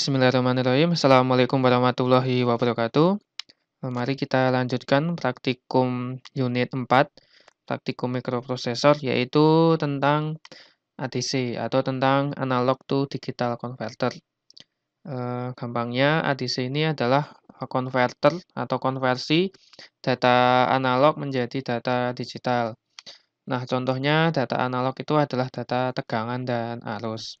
Bismillahirrahmanirrahim. Assalamualaikum warahmatullahi wabarakatuh. Mari kita lanjutkan praktikum unit 4, praktikum mikroprosesor, yaitu tentang ADC atau tentang analog to digital converter. E, gampangnya ADC ini adalah converter atau konversi data analog menjadi data digital. Nah, contohnya data analog itu adalah data tegangan dan arus.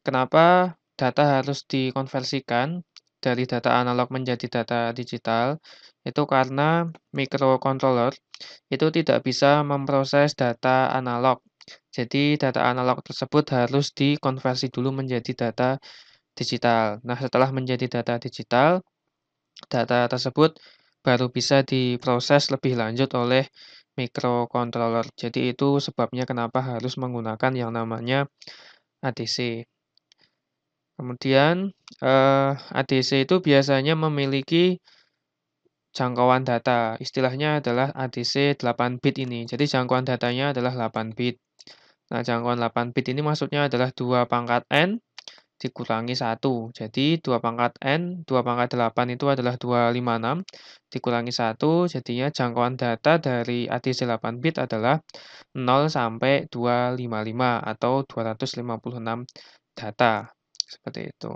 Kenapa data harus dikonversikan dari data analog menjadi data digital itu karena microcontroller itu tidak bisa memproses data analog. Jadi data analog tersebut harus dikonversi dulu menjadi data digital. Nah, setelah menjadi data digital, data tersebut baru bisa diproses lebih lanjut oleh microcontroller. Jadi itu sebabnya kenapa harus menggunakan yang namanya ADC. Kemudian eh, ADC itu biasanya memiliki jangkauan data. Istilahnya adalah ADC 8 bit ini. Jadi jangkauan datanya adalah 8 bit. Nah, jangkauan 8 bit ini maksudnya adalah 2 pangkat n dikurangi 1. Jadi 2 pangkat n, 2 pangkat 8 itu adalah 256 dikurangi 1. Jadinya jangkauan data dari ADC 8 bit adalah 0 sampai 255 atau 256 data. Seperti itu.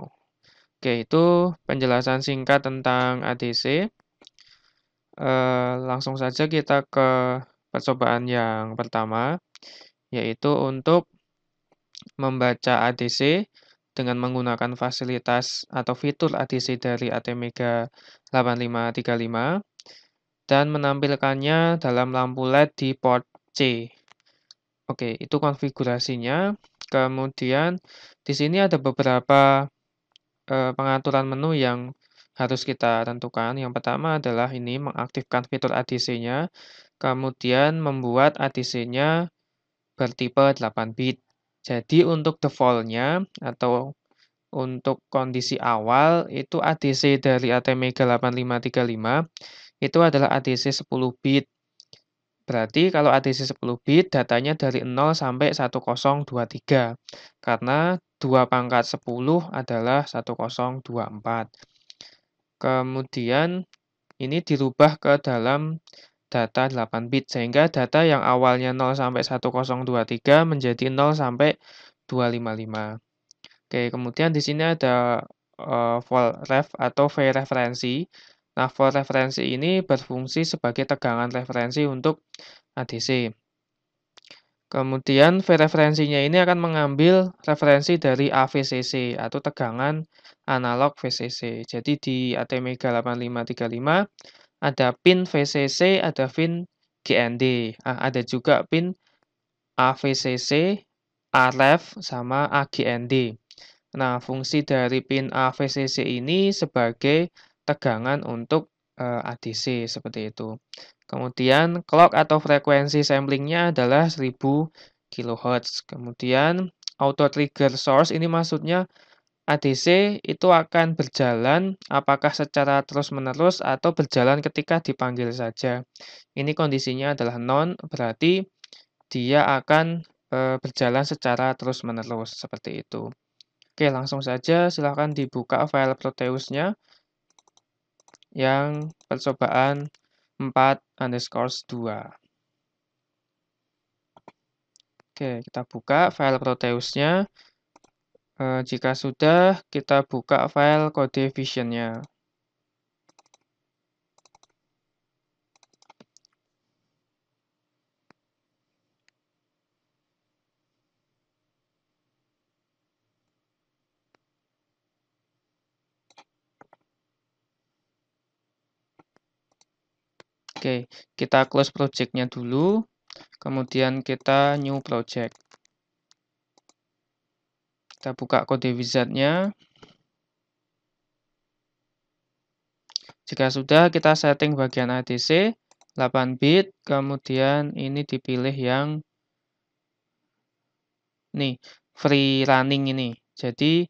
Oke, itu penjelasan singkat tentang ADC. E, eh, langsung saja kita ke percobaan yang pertama, yaitu untuk membaca ADC dengan menggunakan fasilitas atau fitur ADC dari ATmega 8535 dan menampilkannya dalam lampu LED di port C. Oke, itu konfigurasinya. Kemudian di sini ada beberapa eh, pengaturan menu yang harus kita tentukan. Yang pertama adalah ini mengaktifkan fitur ADC-nya, kemudian membuat ADC-nya bertipe 8 bit. Jadi untuk default-nya atau untuk kondisi awal itu ADC dari ATmega 8535 itu adalah ADC 10 bit Berarti kalau ADC 10 bit datanya dari 0 sampai 1023 karena 2 pangkat 10 adalah 1024. Kemudian ini dirubah ke dalam data 8 bit sehingga data yang awalnya 0 sampai 1023 menjadi 0 sampai 255. Oke, kemudian di sini ada uh, ref atau v referensi Nah for referensi ini berfungsi sebagai tegangan referensi untuk ADC. Kemudian V referensinya ini akan mengambil referensi dari AVCC atau tegangan analog VCC. Jadi di ATmega 8535 ada pin VCC, ada pin GND. Ah, ada juga pin AVCC, AREF, sama AGND. Nah, fungsi dari pin AVCC ini sebagai tegangan untuk uh, eh, ADC seperti itu. Kemudian clock atau frekuensi samplingnya adalah 1000 kHz. Kemudian auto trigger source ini maksudnya ADC itu akan berjalan apakah secara terus-menerus atau berjalan ketika dipanggil saja. Ini kondisinya adalah non, berarti dia akan e, berjalan secara terus-menerus seperti itu. Oke, langsung saja silahkan dibuka file Proteusnya. nya yang percobaan 4 underscore 2. Oke, kita buka file Proteusnya. E, jika sudah, kita buka file kode visionnya. Oke, kita close projectnya dulu. Kemudian kita new project. Kita buka kode wizardnya. Jika sudah, kita setting bagian ATC 8 bit, kemudian ini dipilih yang nih free running ini. Jadi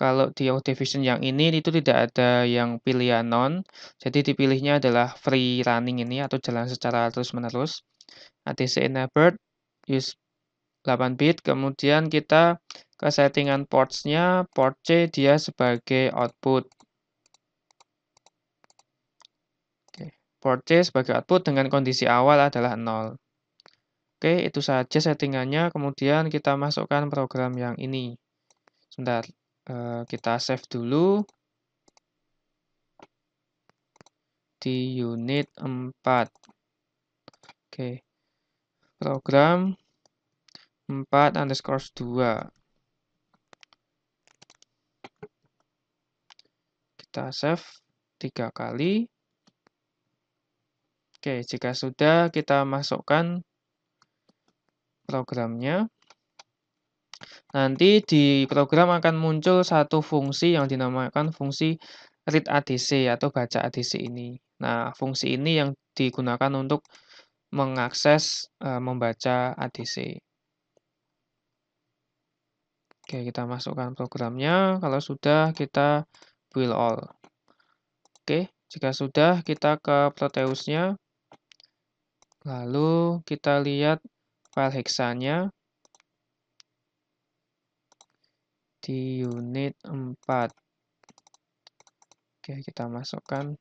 kalau di Audivision yang ini itu tidak ada yang pilihan non, jadi dipilihnya adalah free running ini atau jalan secara terus-menerus. ATC enabled, use 8 bit, kemudian kita ke settingan ports-nya, port C dia sebagai output. Oke, port C sebagai output dengan kondisi awal adalah 0. Oke, itu saja settingannya, kemudian kita masukkan program yang ini. Sebentar. Eh, kita save dulu di unit 4. Oke, program 4 underscore 2. Kita save tiga kali. Oke, jika sudah kita masukkan programnya. Nanti di program akan muncul satu fungsi yang dinamakan fungsi read ADC atau baca ADC ini. Nah, fungsi ini yang digunakan untuk mengakses e, membaca ADC. Oke, kita masukkan programnya. Kalau sudah, kita build all. Oke, jika sudah, kita ke Proteusnya. Lalu kita lihat file hexanya. di unit 4. Oke, kita masukkan.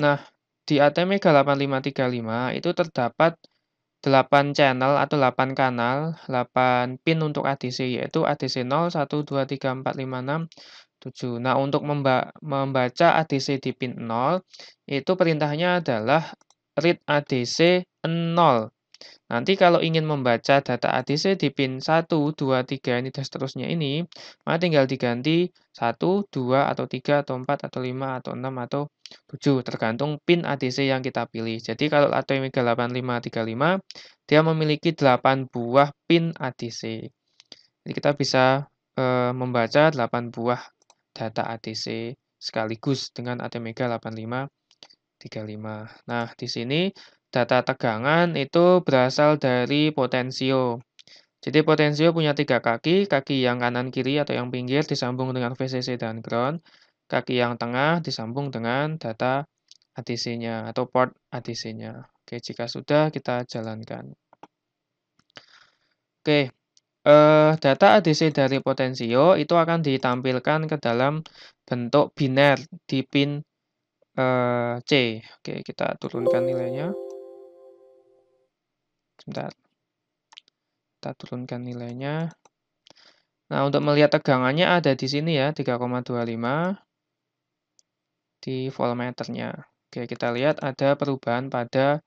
Nah, di ATmega 8535 itu terdapat 8 channel atau 8 kanal, 8 pin untuk ADC, yaitu ADC 0, 1, 2, 3, 4, 5, 6, 7. Nah, untuk memba membaca ADC di pin 0, itu perintahnya adalah read ADC 0. Nanti kalau ingin membaca data ADC di pin 1, 2, 3 ini dan seterusnya ini, maka tinggal diganti 1, 2, atau 3, atau 4, atau 5, atau 6, atau 7, tergantung pin ADC yang kita pilih. Jadi kalau Atomica 8535, dia memiliki 8 buah pin ADC. Jadi kita bisa e, membaca 8 buah data ADC sekaligus dengan Atomica 8535. Nah, di sini data tegangan itu berasal dari potensio. Jadi potensio punya tiga kaki, kaki yang kanan kiri atau yang pinggir disambung dengan VCC dan ground, kaki yang tengah disambung dengan data ADC-nya atau port ADC-nya. Oke, jika sudah kita jalankan. Oke, eh, data ADC dari potensio itu akan ditampilkan ke dalam bentuk biner di pin eh, C. Oke, kita turunkan nilainya. Sebentar. Kita turunkan nilainya. Nah, untuk melihat tegangannya ada di sini ya, 3,25 di voltmeternya. Oke, kita lihat ada perubahan pada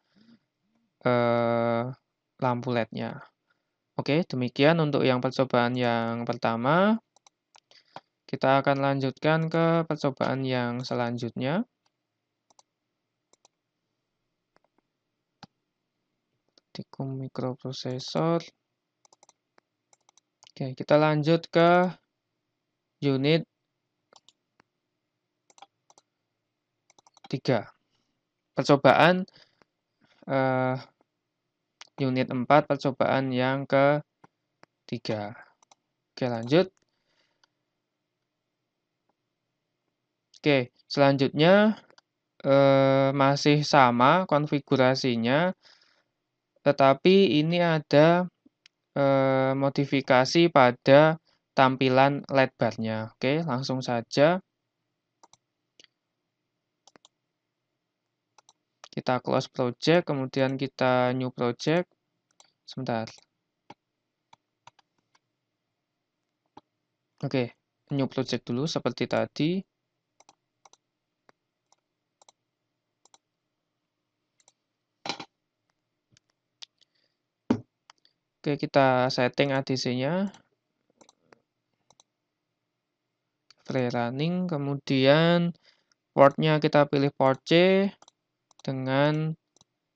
eh, lampu LED-nya. Oke, demikian untuk yang percobaan yang pertama. Kita akan lanjutkan ke percobaan yang selanjutnya. Praktikum mikroprosesor. Oke, kita lanjut ke unit 3. Percobaan uh, unit 4 percobaan yang ke 3. Oke, lanjut. Oke, selanjutnya uh, masih sama konfigurasinya, tetapi ini ada eh, modifikasi pada tampilan LED bar-nya. Oke, langsung saja kita close project, kemudian kita new project. Sebentar. Oke, new project dulu seperti tadi. Oke, kita setting ADC-nya. Free running, kemudian portnya kita pilih port C dengan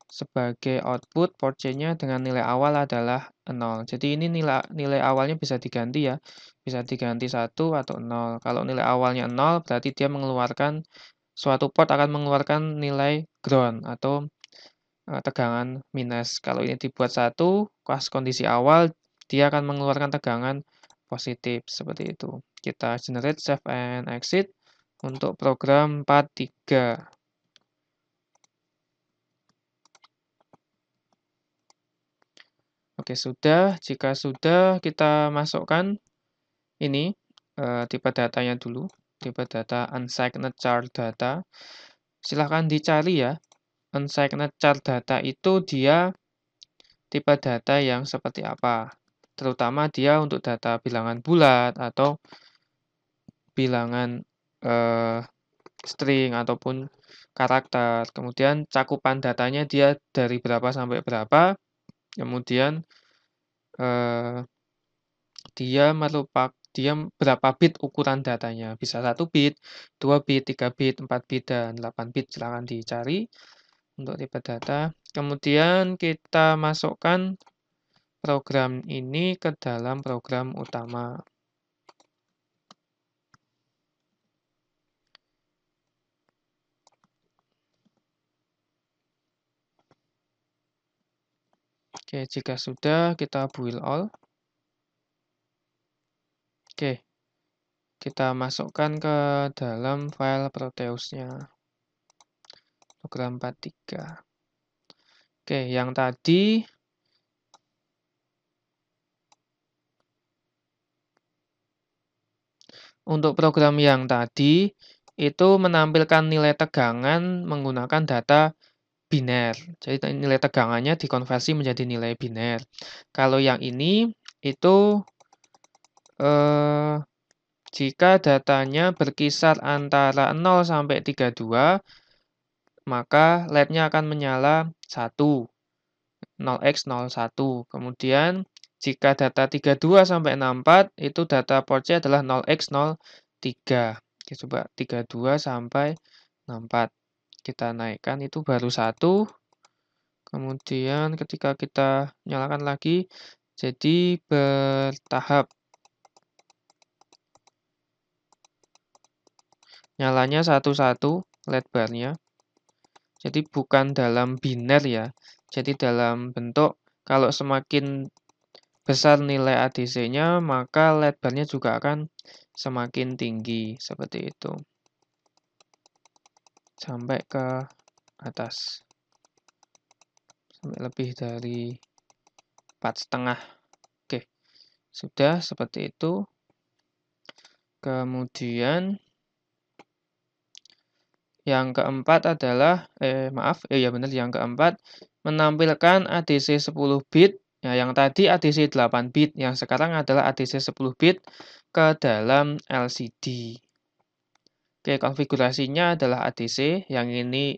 sebagai output, port C-nya dengan nilai awal adalah 0. Jadi ini nilai, nilai awalnya bisa diganti ya, bisa diganti 1 atau 0. Kalau nilai awalnya 0, berarti dia mengeluarkan, suatu port akan mengeluarkan nilai ground atau Eh, tegangan minus. Kalau ini dibuat satu, pas kondisi awal, dia akan mengeluarkan tegangan positif seperti itu. Kita generate save and exit untuk program 43. Oke, sudah. Jika sudah, kita masukkan ini uh, tipe datanya dulu. Tipe data unsigned chart data. Silahkan dicari ya unsigned chart data itu dia tipe data yang seperti apa. Terutama dia untuk data bilangan bulat atau bilangan eh, string ataupun karakter. Kemudian cakupan datanya dia dari berapa sampai berapa. Kemudian eh, dia merupakan dia berapa bit ukuran datanya. Bisa 1 bit, 2 bit, 3 bit, 4 bit, dan 8 bit. Silahkan dicari untuk tipe data. Kemudian kita masukkan program ini ke dalam program utama. Oke, jika sudah kita build all. Oke, kita masukkan ke dalam file Proteus-nya program 43. Oke, yang tadi Untuk program yang tadi, itu menampilkan nilai tegangan menggunakan data biner. Jadi nilai tegangannya dikonversi menjadi nilai biner. Kalau yang ini, itu eh, jika datanya berkisar antara 0 sampai 32, maka LED-nya akan menyala 1, 0x01. Kemudian jika data 32 sampai 64 itu data portnya adalah 0x03. Oke, coba 32 sampai 64 kita naikkan itu baru 1. kemudian ketika kita nyalakan lagi jadi bertahap nyalanya satu-satu led bar-nya. Jadi bukan dalam biner ya. Jadi dalam bentuk kalau semakin besar nilai ADC-nya, maka LED bar juga akan semakin tinggi seperti itu. Sampai ke atas. Sampai lebih dari setengah. Oke. Sudah seperti itu. Kemudian yang keempat adalah, eh maaf, eh ya benar yang keempat, menampilkan ADC 10 bit, ya, yang tadi ADC 8 bit, yang sekarang adalah ADC 10 bit ke dalam LCD. Oke, konfigurasinya adalah ADC, yang ini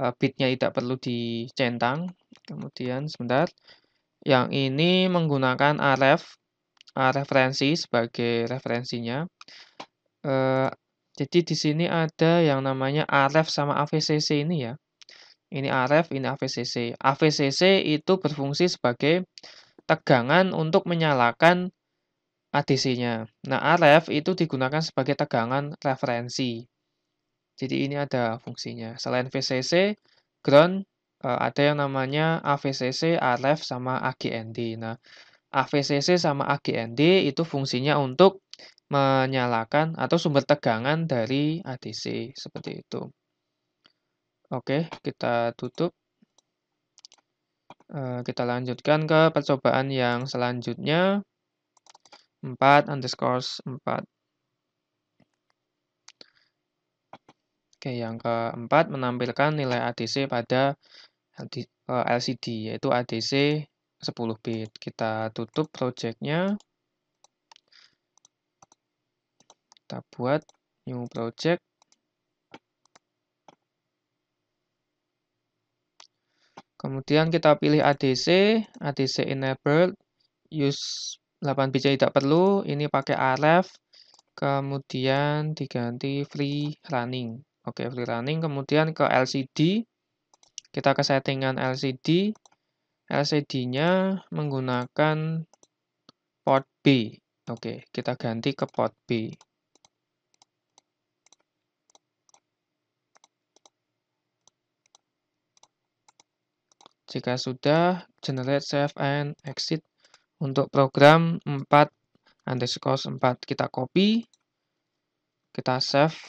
eh, bitnya tidak perlu dicentang. Kemudian sebentar, yang ini menggunakan RF, referensi sebagai referensinya. Eh, jadi di sini ada yang namanya AREF sama AVCC ini ya. Ini AREF, ini AVCC. AVCC itu berfungsi sebagai tegangan untuk menyalakan ADC-nya. Nah, AREF itu digunakan sebagai tegangan referensi. Jadi ini ada fungsinya. Selain VCC, ground eh, ada yang namanya AVCC, AREF, sama AGND. Nah, AVCC sama AGND itu fungsinya untuk menyalakan atau sumber tegangan dari ADC seperti itu. Oke, kita tutup. Eh, kita lanjutkan ke percobaan yang selanjutnya. 4 underscore 4. Oke, yang keempat menampilkan nilai ADC pada LCD, eh, yaitu ADC 10 bit. Kita tutup projectnya. Kita buat new project. Kemudian kita pilih ADC, ADC enabled, use 8 biji tidak perlu, ini pakai aref, kemudian diganti free running. Oke, free running, kemudian ke LCD, kita ke settingan LCD, LCD-nya menggunakan port B. Oke, kita ganti ke port B. Jika sudah, generate save and exit untuk program 4 underscore 4. Kita copy, kita save,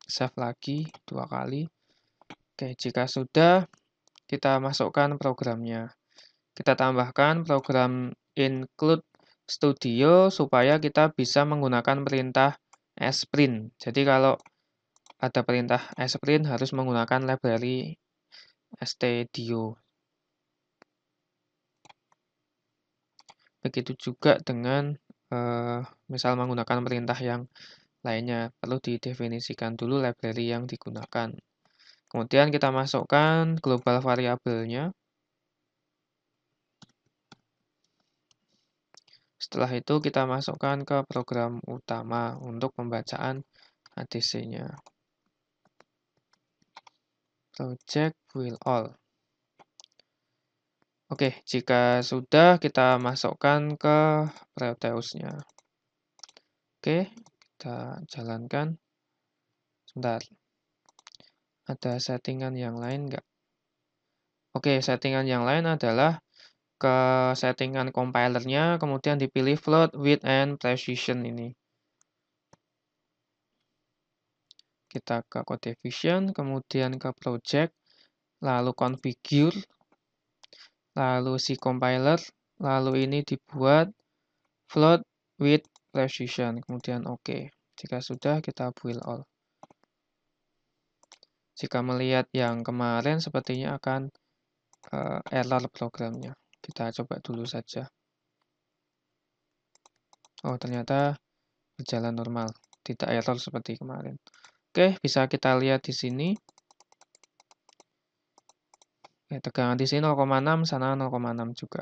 save lagi dua kali. Oke, jika sudah, kita masukkan programnya. Kita tambahkan program include studio supaya kita bisa menggunakan perintah sprint. Jadi kalau ada perintah sprint harus menggunakan library studio. Begitu juga dengan uh, misal menggunakan perintah yang lainnya. Perlu didefinisikan dulu library yang digunakan. Kemudian kita masukkan global variabelnya. Setelah itu kita masukkan ke program utama untuk pembacaan ADC-nya. Project will all. Oke, jika sudah kita masukkan ke Proteus-nya. Oke, kita jalankan. Sebentar. Ada settingan yang lain nggak? Oke, settingan yang lain adalah ke settingan compilernya, kemudian dipilih float, width, and precision ini. Kita ke code Vision, kemudian ke project, lalu configure, lalu si compiler, lalu ini dibuat float with precision, kemudian OK. Jika sudah, kita build all. Jika melihat yang kemarin, sepertinya akan uh, error programnya. Kita coba dulu saja. Oh, ternyata berjalan normal, tidak error seperti kemarin. Oke, bisa kita lihat di sini. Ya, tegangan di sini 0,6, sana 0,6 juga.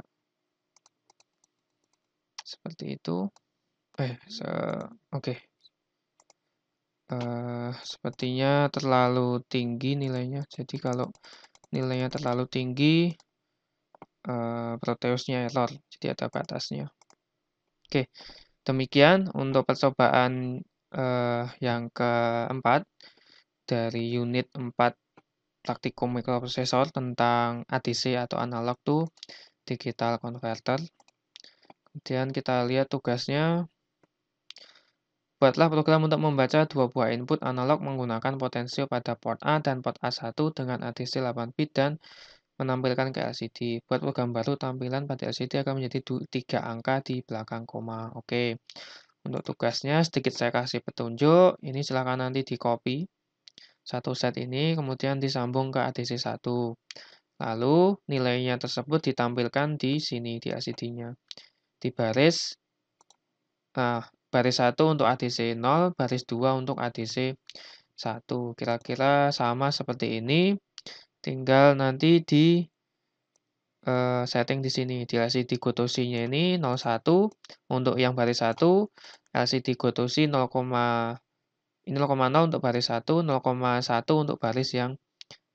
Seperti itu. Eh, se oke. Okay. Uh, eh, sepertinya terlalu tinggi nilainya. Jadi kalau nilainya terlalu tinggi, uh, Proteusnya error. Jadi ada batasnya. Oke, okay. demikian untuk percobaan uh, yang keempat dari unit 4 praktikum mikroprosesor tentang ADC atau analog to digital converter. Kemudian kita lihat tugasnya. Buatlah program untuk membaca dua buah input analog menggunakan potensio pada port A dan port A1 dengan ADC 8 bit dan menampilkan ke LCD. Buat program baru, tampilan pada LCD akan menjadi tiga angka di belakang koma. Oke, untuk tugasnya sedikit saya kasih petunjuk. Ini silakan nanti di copy satu set ini kemudian disambung ke ADC1. Lalu nilainya tersebut ditampilkan di sini di ACD-nya. Di baris nah, baris 1 untuk ADC 0, baris 2 untuk ADC 1. Kira-kira sama seperti ini. Tinggal nanti di uh, setting di sini di LCD gotosinya ini 01 untuk yang baris 1, LCD gotosi 0,5 ini 0,0 untuk baris 1, 0,1 untuk baris yang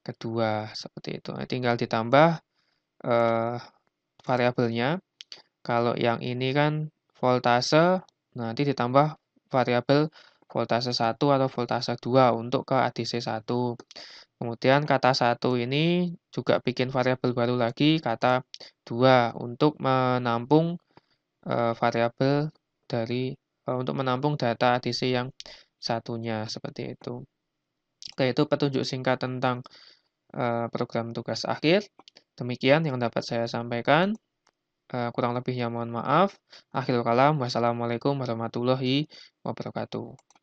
kedua. Seperti itu. Nah, tinggal ditambah eh, variabelnya. Kalau yang ini kan voltase, nah, nanti ditambah variabel voltase 1 atau voltase 2 untuk ke ADC 1. Kemudian kata 1 ini juga bikin variabel baru lagi kata 2 untuk menampung uh, variabel dari uh, untuk menampung data ADC yang satunya seperti itu. Oke, itu petunjuk singkat tentang uh, program tugas akhir. Demikian yang dapat saya sampaikan. Uh, kurang lebihnya mohon maaf. Akhir kalam, wassalamualaikum warahmatullahi wabarakatuh.